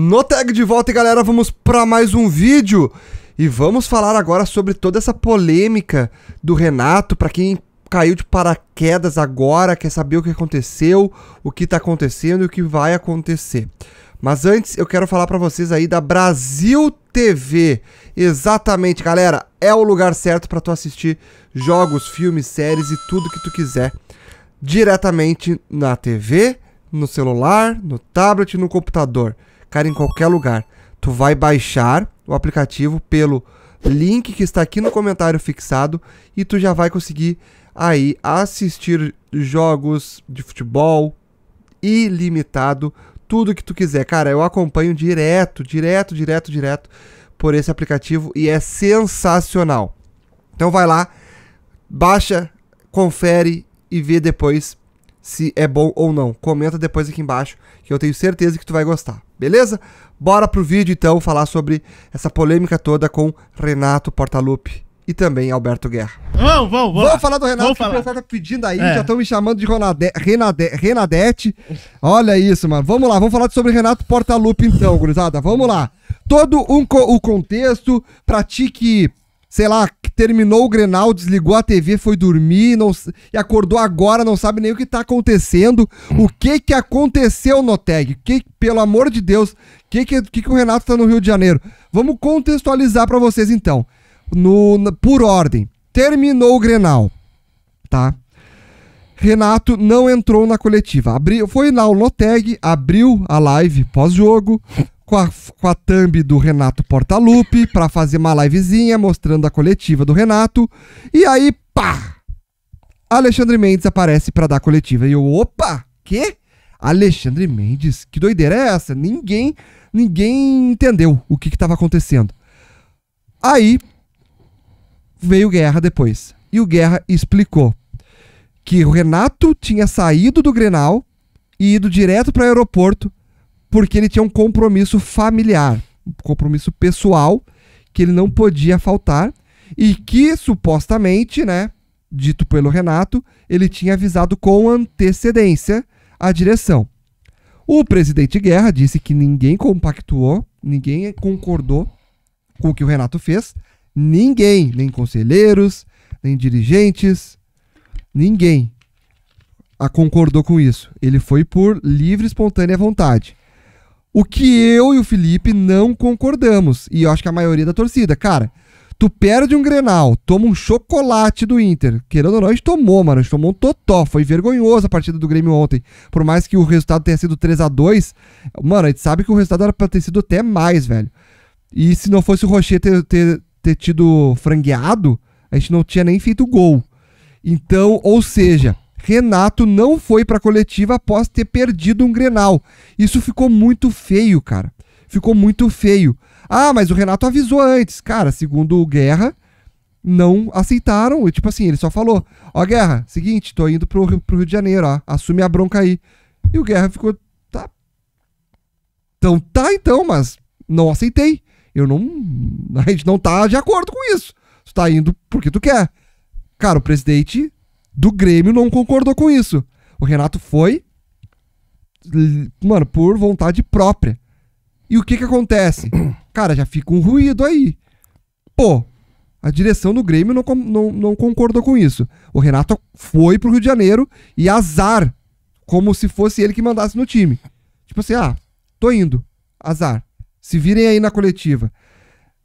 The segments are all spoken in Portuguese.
no tag de volta, e galera, vamos para mais um vídeo. E vamos falar agora sobre toda essa polêmica do Renato, para quem caiu de paraquedas agora, quer saber o que aconteceu, o que está acontecendo e o que vai acontecer. Mas antes, eu quero falar para vocês aí da Brasil TV. Exatamente, galera, é o lugar certo para tu assistir jogos, filmes, séries e tudo que tu quiser diretamente na TV, no celular, no tablet, no computador cara, em qualquer lugar. Tu vai baixar o aplicativo pelo link que está aqui no comentário fixado e tu já vai conseguir aí assistir jogos de futebol ilimitado, tudo que tu quiser. Cara, eu acompanho direto, direto, direto, direto por esse aplicativo e é sensacional. Então vai lá, baixa, confere e vê depois se é bom ou não. Comenta depois aqui embaixo que eu tenho certeza que tu vai gostar. Beleza? Bora pro vídeo então falar sobre essa polêmica toda com Renato Portaluppi e também Alberto Guerra. Vamos, vamos, vamos. Vamos falar do Renato, vamos que falar. o pessoal tá pedindo aí, é. já estão me chamando de Renadete. Olha isso, mano. Vamos lá, vamos falar sobre Renato Portaluppi então, gurizada. Vamos lá. Todo um co o contexto, pratique sei lá, terminou o Grenal, desligou a TV, foi dormir não, e acordou agora, não sabe nem o que está acontecendo. O hum. que que aconteceu no tag? Que, pelo amor de Deus, o que que, que que, o Renato está no Rio de Janeiro? Vamos contextualizar para vocês então. No, por ordem. Terminou o Grenal, tá? Renato não entrou na coletiva. abriu foi lá o Loteg, abriu a live pós-jogo, com a, com a thumb do Renato Portaluppi para fazer uma livezinha mostrando a coletiva do Renato. E aí, pá! Alexandre Mendes aparece para dar a coletiva. E eu, opa, quê? Alexandre Mendes, que doideira é essa? Ninguém, ninguém entendeu o que estava acontecendo. Aí veio Guerra depois. E o Guerra explicou que o Renato tinha saído do Grenal e ido direto para o aeroporto porque ele tinha um compromisso familiar, um compromisso pessoal que ele não podia faltar e que supostamente, né, dito pelo Renato, ele tinha avisado com antecedência a direção. O presidente Guerra disse que ninguém compactuou, ninguém concordou com o que o Renato fez, ninguém, nem conselheiros, nem dirigentes, ninguém a concordou com isso. Ele foi por livre e espontânea vontade. O que eu e o Felipe não concordamos, e eu acho que a maioria da torcida, cara. Tu perde um Grenal, toma um chocolate do Inter. Querendo ou não, a gente tomou, mano. A gente tomou um totó. Foi vergonhoso a partida do Grêmio ontem. Por mais que o resultado tenha sido 3 a 2 mano, a gente sabe que o resultado era pra ter sido até mais, velho. E se não fosse o Rocher ter, ter, ter tido frangueado, a gente não tinha nem feito gol. Então, ou seja, Renato não foi para a coletiva após ter perdido um Grenal. Isso ficou muito feio, cara. Ficou muito feio. Ah, mas o Renato avisou antes. Cara, segundo o Guerra, não aceitaram. Tipo assim, ele só falou: Ó, Guerra, seguinte, tô indo pro, Rio, pro Rio de Janeiro, ó, assume a bronca aí. E o Guerra ficou: Tá. Então tá, então, mas não aceitei. Eu não. A gente não tá de acordo com isso. Tu tá indo porque tu quer. Cara, o presidente do Grêmio não concordou com isso. O Renato foi, mano, por vontade própria. E o que que acontece? Cara, já fica um ruído aí. Pô, a direção do Grêmio não, não, não concordou com isso. O Renato foi pro Rio de Janeiro e azar, como se fosse ele que mandasse no time. Tipo assim, ah, tô indo, azar. Se virem aí na coletiva.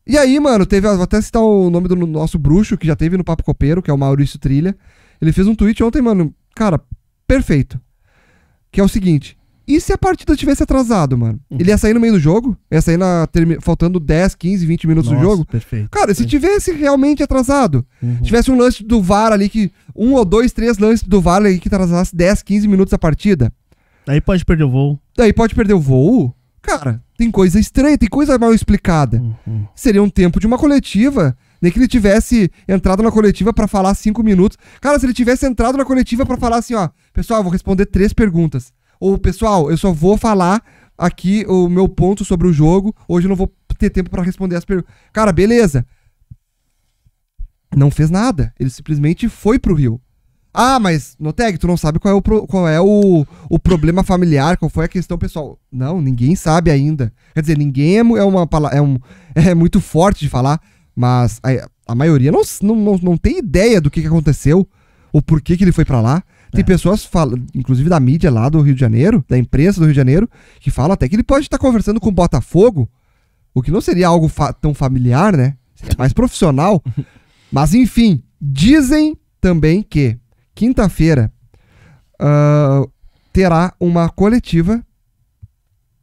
E aí, mano, teve. Vou até citar o nome do nosso bruxo, que já teve no Papo Copeiro, que é o Maurício Trilha. Ele fez um tweet ontem, mano, cara, perfeito. Que é o seguinte: e se a partida tivesse atrasado, mano? Uhum. Ele ia sair no meio do jogo? Ia sair na, faltando 10, 15, 20 minutos Nossa, do jogo? Perfeito. Cara, perfeito. se tivesse realmente atrasado, uhum. tivesse um lance do VAR ali que. Um ou dois, três lances do VAR ali que atrasasse 10, 15 minutos a partida. Daí pode perder o voo. Daí pode perder o voo? Cara, tem coisa estranha, tem coisa mal explicada. Uhum. Seria um tempo de uma coletiva nem que ele tivesse entrado na coletiva para falar cinco minutos. Cara, se ele tivesse entrado na coletiva para falar assim, ó, pessoal, eu vou responder três perguntas. Ou, pessoal, eu só vou falar aqui o meu ponto sobre o jogo. Hoje eu não vou ter tempo para responder as perguntas. Cara, beleza. Não fez nada. Ele simplesmente foi pro Rio. Ah, mas, Noteg, tu não sabe qual é, o, pro, qual é o, o problema familiar, qual foi a questão pessoal. Não, ninguém sabe ainda. Quer dizer, ninguém é, é uma é, um, é muito forte de falar, mas a, a maioria não, não, não tem ideia do que, que aconteceu, ou por que ele foi para lá. Tem é. pessoas, fala, inclusive da mídia lá do Rio de Janeiro, da imprensa do Rio de Janeiro, que falam até que ele pode estar conversando com o Botafogo, o que não seria algo fa tão familiar, né? Seria mais profissional. Mas enfim, dizem também que quinta-feira uh, terá uma coletiva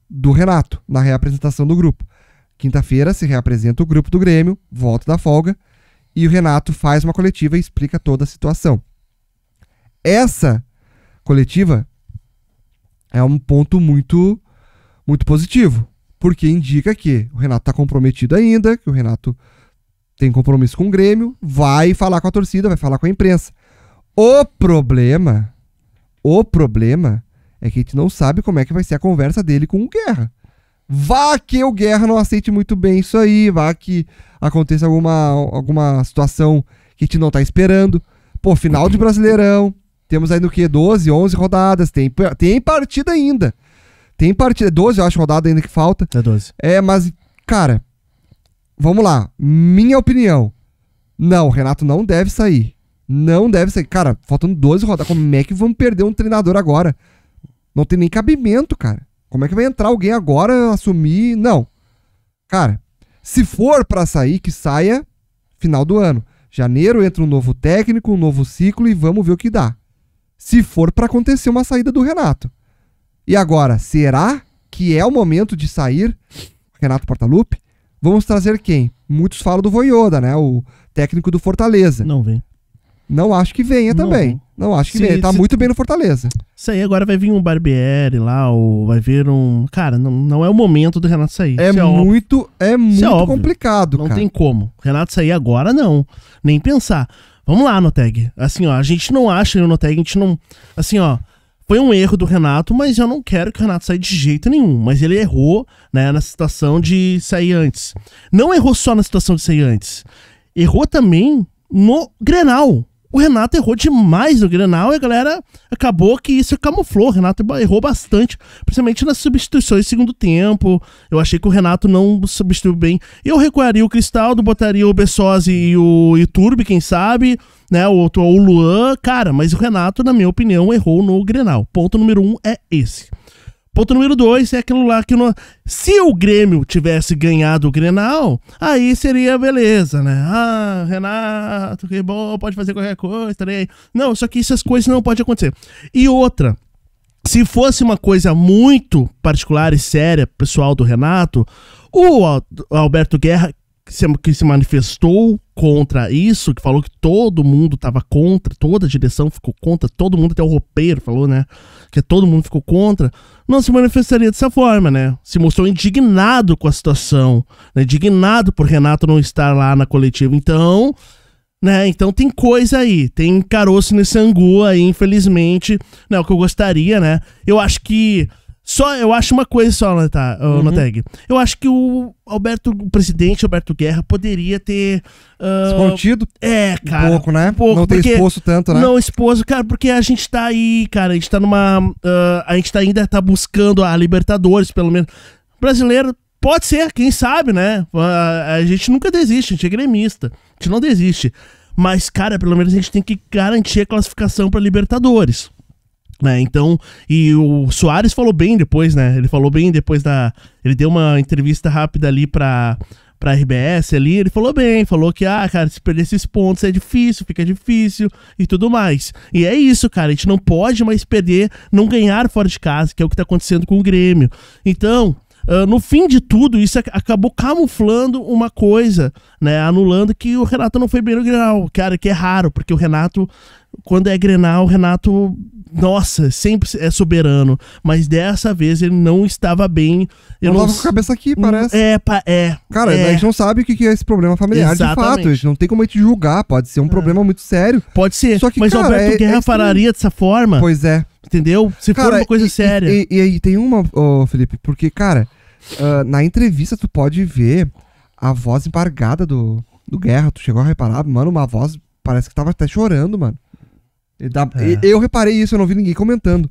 do Renato na reapresentação do grupo. Quinta-feira se reapresenta o grupo do Grêmio, volta da folga, e o Renato faz uma coletiva e explica toda a situação. Essa coletiva é um ponto muito muito positivo, porque indica que o Renato está comprometido ainda, que o Renato tem compromisso com o Grêmio, vai falar com a torcida, vai falar com a imprensa. O problema, o problema é que a gente não sabe como é que vai ser a conversa dele com o Guerra. Vá que o Guerra não aceite muito bem isso aí, vá que aconteça alguma, alguma situação que a gente não tá esperando. Pô, final de Brasileirão, temos aí no quê? 12, 11 rodadas, tem, tem partida ainda. Tem partida, 12 é eu acho rodada ainda que falta. É 12. É, mas, cara, vamos lá, minha opinião. Não, o Renato não deve sair. Não deve sair. Cara, faltando 12 rodadas, como é que vamos perder um treinador agora? Não tem nem cabimento, cara. Como é que vai entrar alguém agora, assumir? Não. Cara, se for para sair, que saia final do ano. Janeiro entra um novo técnico, um novo ciclo e vamos ver o que dá. Se for para acontecer uma saída do Renato. E agora, será que é o momento de sair Renato Portaluppi? Vamos trazer quem? Muitos falam do Voioda, né? O técnico do Fortaleza. Não vem. Não acho que venha Não também. Não, acho que se, Ele tá se... muito bem no Fortaleza. Isso aí, agora vai vir um Barbieri lá, ou vai vir um. Cara, não, não é o momento do Renato sair. É, é, é, é muito, é muito é complicado, não cara. Não tem como. Renato sair agora, não. Nem pensar. Vamos lá, Noteg. Assim, ó, a gente não acha ele no Noteg, a gente não. Assim, ó. Foi um erro do Renato, mas eu não quero que o Renato saia de jeito nenhum. Mas ele errou, né, na situação de sair antes. Não errou só na situação de sair antes. Errou também no Grenal o Renato errou demais no Grenal e a galera acabou que isso camuflou. O Renato errou bastante, principalmente nas substituições segundo tempo. Eu achei que o Renato não substituiu bem. Eu recuaria o Cristaldo, botaria o Bessosi e o Iturbe, quem sabe, né? O, é o Luan, cara, mas o Renato, na minha opinião, errou no Grenal. Ponto número um é esse. Ponto número dois é aquilo lá que nós. Se o Grêmio tivesse ganhado o Grenal, aí seria beleza, né? Ah, Renato, que bom, pode fazer qualquer coisa, tá estarei aí. Não, só que essas coisas não podem acontecer. E outra, se fosse uma coisa muito particular e séria, pessoal do Renato, o Alberto Guerra que se manifestou contra isso, que falou que todo mundo estava contra, toda a direção ficou contra, todo mundo, até o roupeiro falou, né? Que todo mundo ficou contra, não se manifestaria dessa forma, né? Se mostrou indignado com a situação, né, indignado por Renato não estar lá na coletiva. Então, né? Então tem coisa aí, tem caroço nesse angu aí, infelizmente, né? O que eu gostaria, né? Eu acho que só eu acho uma coisa só, Natá, uhum. Noteg. Eu acho que o Alberto, o presidente Alberto Guerra poderia ter uh, escondido. É, cara. Um pouco, né? Um pouco, não ter exposto tanto, né? Não exposto, cara, porque a gente tá aí, cara, a gente tá numa uh, a gente tá ainda tá buscando a Libertadores, pelo menos. Brasileiro pode ser, quem sabe, né? A, a gente nunca desiste, a gente é gremista. A gente não desiste. Mas, cara, pelo menos a gente tem que garantir a classificação para Libertadores. Né? Então, e o Soares falou bem depois, né? Ele falou bem depois da. Ele deu uma entrevista rápida ali pra, pra RBS ali. Ele falou bem, falou que, ah, cara, se perder esses pontos é difícil, fica difícil e tudo mais. E é isso, cara. A gente não pode mais perder, não ganhar fora de casa, que é o que tá acontecendo com o Grêmio. Então, Uh, no fim de tudo, isso acabou camuflando uma coisa, né? Anulando que o Renato não foi bem no grau. cara, que é raro, porque o Renato quando é Grenal, o Renato, nossa, sempre é soberano. Mas dessa vez ele não estava bem. Eu não, tava com a cabeça aqui, hum, parece. É, pa, é. Cara, é. a gente não sabe o que é esse problema familiar Exatamente. de fato. A gente não tem como a gente julgar. Pode ser um é. problema muito sério. Pode ser. Só que, mas cara, Alberto é, é Guerra é falaria dessa forma. Pois é. Entendeu? Se cara, for uma coisa e, séria. E, e, e, tem uma, oh, Felipe, porque, cara, uh, na entrevista tu pode ver a voz embargada do, do Guerra. Tu chegou a reparar, mano, uma voz parece que tava até chorando, mano. Dá, tá- é. Eu reparei isso, eu não vi ninguém comentando.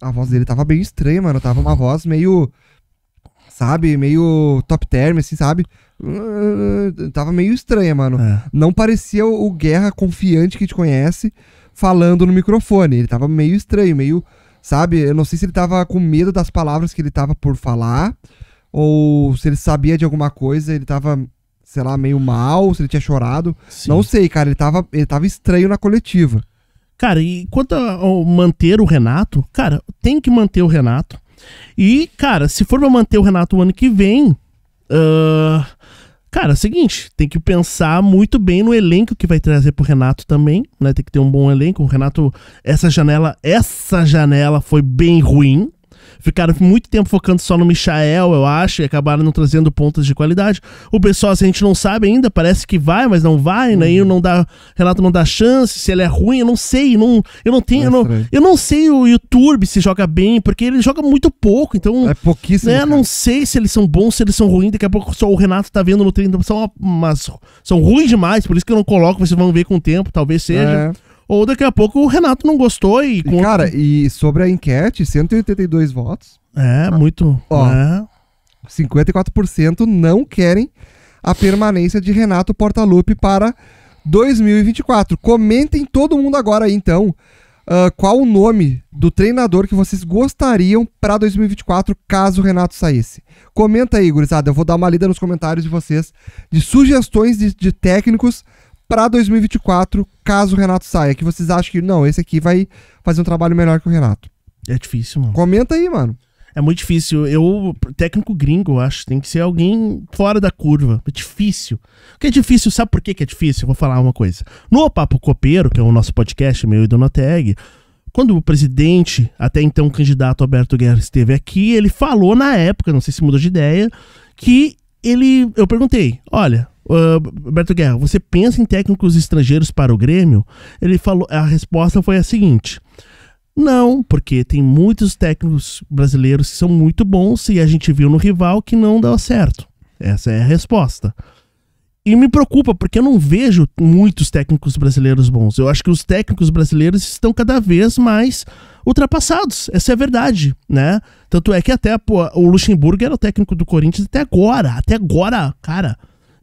A voz dele tava bem estranha, mano. Tava uma voz meio. Sabe? Meio top term, assim, sabe? Uh, tava meio estranha, mano. É. Não parecia o, o Guerra confiante que te conhece falando no microfone. Ele tava meio estranho, meio. Sabe? Eu não sei se ele tava com medo das palavras que ele tava por falar. Ou se ele sabia de alguma coisa, ele tava sei lá, meio mal, se ele tinha chorado. Sim. Não sei, cara, ele tava, ele tava estranho na coletiva. Cara, e quanto a, manter o Renato, cara, tem que manter o Renato. E, cara, se for pra manter o Renato o ano que vem. Uh, cara, é o seguinte, tem que pensar muito bem no elenco que vai trazer pro Renato também, né? Tem que ter um bom elenco. O Renato, essa janela, essa janela foi bem ruim, Ficaram muito tempo focando só no Michael, eu acho, e acabaram não trazendo pontas de qualidade. O pessoal, assim, a gente não sabe ainda, parece que vai, mas não vai, né? E uhum. não dá, Renato não dá chance, se ele é ruim, eu não sei, eu não, eu não tenho, eu é não, eu não sei o YouTube se joga bem, porque ele joga muito pouco, então... É pouquíssimo, né? Não sei se eles são bons, se eles são ruins, daqui a pouco só o Renato tá vendo no treino, são, mas, são ruins demais, por isso que eu não coloco, vocês vão ver com o tempo, talvez seja... É ou daqui a pouco o Renato não gostou e... cara, e sobre a enquete, 182 votos. É, ah. muito. Ó, é. Né? 54% não querem a permanência de Renato Portaluppi para 2024. Comentem todo mundo agora aí, então, uh, qual o nome do treinador que vocês gostariam para 2024 caso o Renato saísse. Comenta aí, gurizada. Eu vou dar uma lida nos comentários de vocês de sugestões de, de técnicos para 2024, caso o Renato saia? Que vocês acham que, não, esse aqui vai fazer um trabalho melhor que o Renato? É difícil, mano. Comenta aí, mano. É muito difícil. Eu, técnico gringo, acho, tem que ser alguém fora da curva. É difícil. O que é difícil, sabe por que, que é difícil? Eu vou falar uma coisa. No Papo Copeiro, que é o nosso podcast, meu e do Noteg, quando o presidente, até então o candidato Alberto Guerra, esteve aqui, ele falou na época, não sei se mudou de ideia, que ele. Eu perguntei: olha, Uh, Beto Guerra, você pensa em técnicos estrangeiros para o Grêmio? Ele falou, a resposta foi a seguinte: não, porque tem muitos técnicos brasileiros que são muito bons e a gente viu no rival que não deu certo. Essa é a resposta. E me preocupa porque eu não vejo muitos técnicos brasileiros bons. Eu acho que os técnicos brasileiros estão cada vez mais ultrapassados. Essa é a verdade, né? Tanto é que até pô, o Luxemburgo era o técnico do Corinthians até agora. Até agora, cara.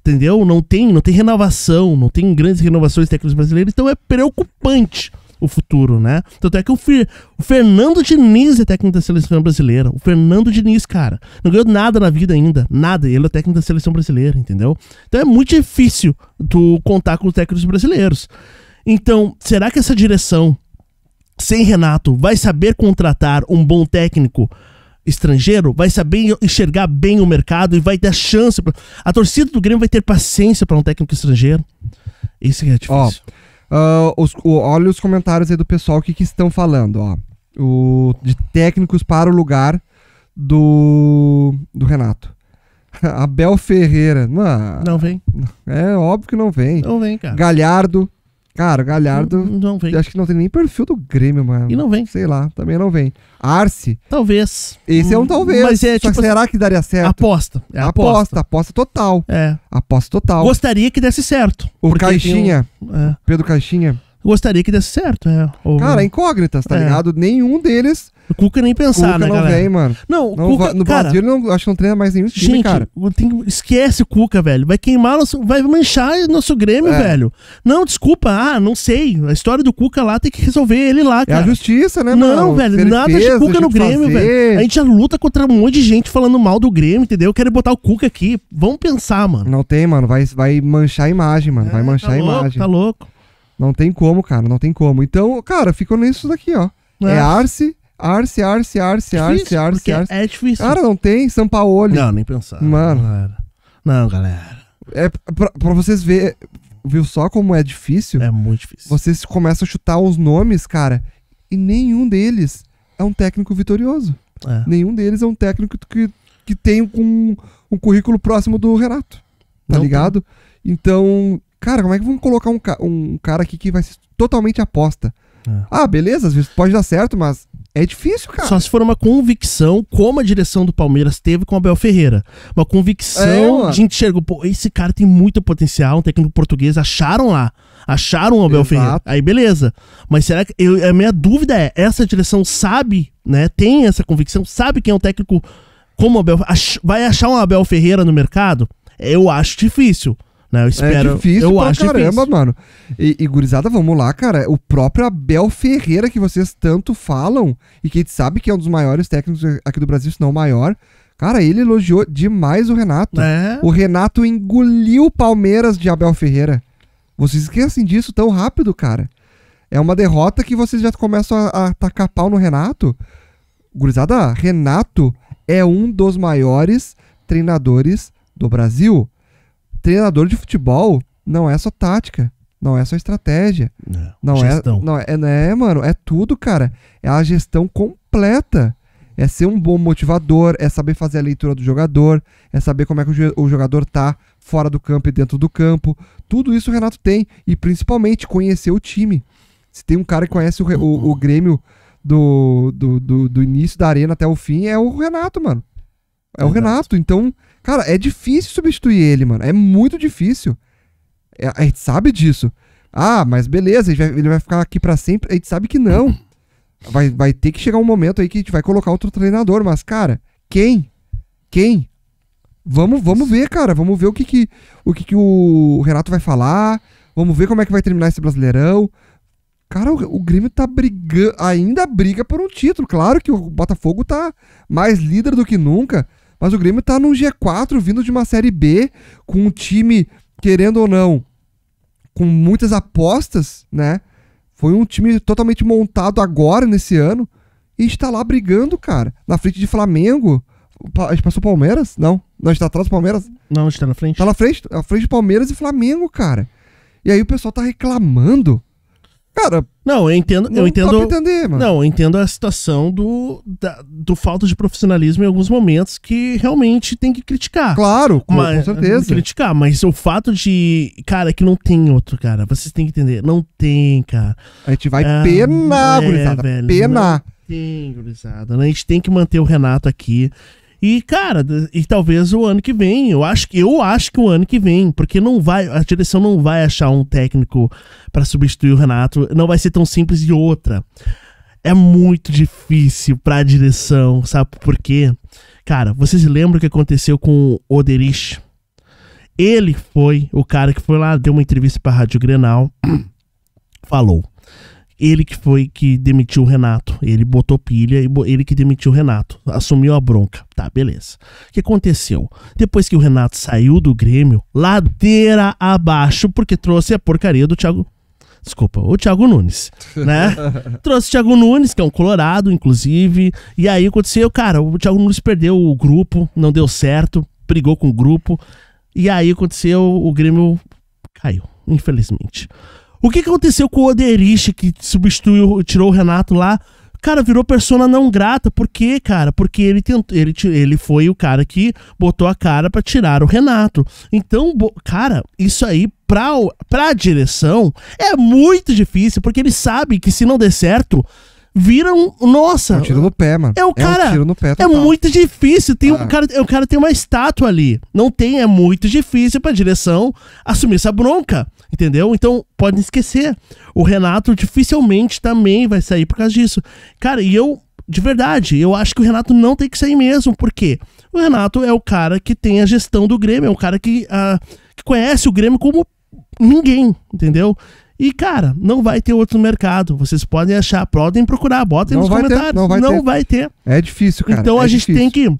Entendeu? Não tem, não tem renovação, não tem grandes renovações técnicas brasileiras, então é preocupante o futuro, né? Tanto é que o, Fer, o Fernando Diniz é técnico da seleção brasileira. O Fernando Diniz, cara, não ganhou nada na vida ainda. Nada. Ele é técnico da seleção brasileira, entendeu? Então é muito difícil tu contar com os técnicos brasileiros. Então, será que essa direção, sem Renato, vai saber contratar um bom técnico? estrangeiro vai saber enxergar bem o mercado e vai dar chance. Pra... A torcida do Grêmio vai ter paciência para um técnico estrangeiro. Isso é difícil. Ó, uh, ah, os, o, olha os comentários aí do pessoal, o que, que estão falando, ó. O, de técnicos para o lugar do, do Renato. Abel Ferreira. Não, não vem. É óbvio que não vem. Não vem, cara. Galhardo. Cara, Galhardo. Não, não vem. Acho que não tem nem perfil do Grêmio, mano. E não vem. Sei lá, também não vem. Arce. Talvez. Esse é um hum, talvez. Mas é, tipo, será assim, que daria certo? Aposta. É aposta. aposta. total. É. Aposta total. Gostaria que desse certo. O Caixinha. Um... É. Pedro Caixinha gostaria que desse certo. É, ou... Cara, incógnitas, tá é. ligado? Nenhum deles. O Cuca nem pensar, Cuca né, não galera? Vem, mano. Não, o não Cuca, no cara, Brasil não, acho que não treina mais nenhum time, gente, cara. esquece o Cuca, velho. Vai queimar nosso, vai manchar nosso Grêmio, é. velho. Não, desculpa. Ah, não sei. A história do Cuca lá tem que resolver ele lá, cara. É a justiça, né, mano? Não, velho, nada fez, de Cuca no Grêmio, fazer. velho. A gente já luta contra um monte de gente falando mal do Grêmio, entendeu? Eu quero botar o Cuca aqui. Vamos pensar, mano. Não tem, mano. Vai vai manchar a imagem, mano. É, vai manchar tá a louco, imagem. Tá louco. Não tem como, cara, não tem como. Então, cara, ficou nisso daqui, ó. É, é Arce, Arce, Arce, Arce, é Arce, Arce, Arce. É difícil. Cara, não tem São Paulo Não, nem pensar. Mano. Galera. Não, galera. É pra, pra vocês verem, viu só como é difícil? É muito difícil. Vocês começam a chutar os nomes, cara, e nenhum deles é um técnico vitorioso. É. Nenhum deles é um técnico que, que tem um, um currículo próximo do Renato. Tá não ligado? Tem. Então, Cara, como é que vamos colocar um, ca um cara aqui que vai ser totalmente aposta? É. Ah, beleza, às vezes pode dar certo, mas é difícil, cara. Só se for uma convicção, como a direção do Palmeiras teve com o Abel Ferreira. Uma convicção é, de enxergo. Pô, esse cara tem muito potencial, um técnico português. Acharam lá. Acharam o Abel Exato. Ferreira. Aí beleza. Mas será que. Eu, a minha dúvida é: essa direção sabe, né? Tem essa convicção, sabe quem é um técnico como o Abel. Ach, vai achar um Abel Ferreira no mercado? Eu acho difícil. Né? Eu é espero. É difícil eu pra acho caramba, difícil. mano. E, e, gurizada, vamos lá, cara. O próprio Abel Ferreira, que vocês tanto falam, e que a gente sabe que é um dos maiores técnicos aqui do Brasil, se não o maior. Cara, ele elogiou demais o Renato. É. O Renato engoliu o Palmeiras de Abel Ferreira. Vocês esquecem disso tão rápido, cara. É uma derrota que vocês já começam a, a tacar pau no Renato. Gurizada, Renato é um dos maiores treinadores do Brasil treinador de futebol não é só tática, não é só estratégia. Não, não gestão. é, não é, é né, mano, é tudo, cara. É a gestão completa. É ser um bom motivador, é saber fazer a leitura do jogador, é saber como é que o jogador tá fora do campo e dentro do campo. Tudo isso o Renato tem. E principalmente conhecer o time. Se tem um cara que conhece o, o, o Grêmio do, do, do, do início da arena até o fim, é o Renato, mano. É o Renato. Então, cara, é difícil substituir ele, mano. É muito difícil. É, a gente sabe disso. Ah, mas beleza, ele vai, ele vai ficar aqui para sempre. A gente sabe que não. Vai, vai ter que chegar um momento aí que a gente vai colocar outro treinador. Mas, cara, quem? Quem? Vamos, vamos ver, cara. Vamos ver o que, que, o, que, que o Renato vai falar. Vamos ver como é que vai terminar esse Brasileirão. Cara, o, o, Grêmio tá brigando, ainda briga por um título. Claro que o Botafogo tá mais líder do que nunca. Mas o Grêmio tá num G4 vindo de uma Série B, com um time, querendo ou não, com muitas apostas, né? Foi um time totalmente montado agora, nesse ano. E está lá brigando, cara. Na frente de Flamengo. A gente passou Palmeiras? Não. Não, a gente tá atrás do Palmeiras? Não, a gente tá na frente. Tá na frente, na é frente de Palmeiras e Flamengo, cara. E aí o pessoal tá reclamando Cara. Não, eu entendo. Não eu entendo entender, mano. Não, eu entendo a situação do, da, do falta de profissionalismo em alguns momentos que realmente tem que criticar. Claro, com, mas, com certeza. Criticar, mas o fato de. Cara, que não tem outro, cara. Vocês têm que entender. Não tem, cara. A gente vai ah, penar, é, gurizada. Velho, penar. Não tem, gurizada. A gente tem que manter o Renato aqui. E, cara, e talvez o ano que vem, eu acho que eu acho que o ano que vem, porque não vai, a direção não vai achar um técnico para substituir o Renato, não vai ser tão simples de outra. É muito difícil para a direção, sabe por quê? Cara, vocês lembram o que aconteceu com o Oderich? Ele foi o cara que foi lá, deu uma entrevista a Rádio Grenal, falou. Ele que foi que demitiu o Renato. Ele botou pilha e ele que demitiu o Renato. Assumiu a bronca. Tá, beleza. O que aconteceu? Depois que o Renato saiu do Grêmio, ladeira abaixo, porque trouxe a porcaria do Thiago desculpa, o Thiago Nunes, né? Trouxe o Thiago Nunes, que é um colorado, inclusive, e aí aconteceu, cara, o Thiago Nunes perdeu o grupo, não deu certo, brigou com o grupo, e aí aconteceu, o Grêmio caiu, infelizmente. O que, aconteceu com o Oderich, que substituiu, tirou o Renato lá? Cara, virou persona não grata. Por quê, cara? Porque ele tentou, ele, ele foi o cara que botou a cara para tirar o Renato. Então, cara, isso aí pra, pra direção é muito difícil, porque ele sabe que se não der certo, viram. Nossa. É um tiro no pé, mano. É o cara. É um tiro no pé É muito difícil. Tem ah. um cara, o cara tem uma estátua ali. Não tem, é muito difícil pra direção assumir essa bronca. Entendeu? Então, podem esquecer. O Renato dificilmente também vai sair por causa disso. Cara, e eu, de verdade, eu acho que o Renato não tem que sair mesmo. Por quê? O Renato é o cara que tem a gestão do Grêmio, é o cara que, a, ah, que conhece o Grêmio como ninguém, entendeu? E, cara, não vai ter outro mercado. Vocês podem achar, podem procurar, botem não nos comentários. Ter, não vai, não ter. vai ter. É difícil, cara. Então é a gente difícil. tem que.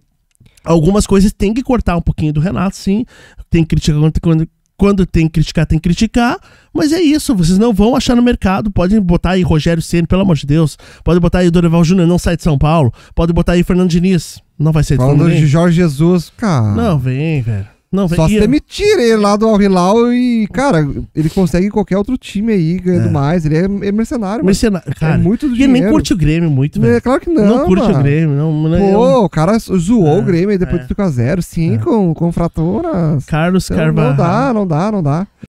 Algumas coisas tem que cortar um pouquinho do Renato, sim. Tem que criticar quando, quando tem que criticar, tem que criticar. Mas é isso, vocês não vão achar no mercado. Podem botar aí Rogério Ceni, pelo amor de Deus. Pode botar aí Dorival Júnior, não sai de São Paulo. Pode botar aí Fernando Diniz, não vai sair de São Paulo. Falando de Jorge Jesus, cara. Não, vem, velho. Não, Só se demitir ele lá do Al Hilal e, cara, ele consegue qualquer outro time aí, ganhando é. mais. Ele é, é mercenário. Mercenário, é cara. É muito do dinheiro. Ele nem curte o Grêmio muito, velho. É, claro que não. Não curte mano. o Grêmio, não. É- Pô, eu... o cara zoou é, o Grêmio e depois é. ficou a zero. Sim, é. com, com fraturas. Carlos então, Carvalho. Não dá, não dá, não dá.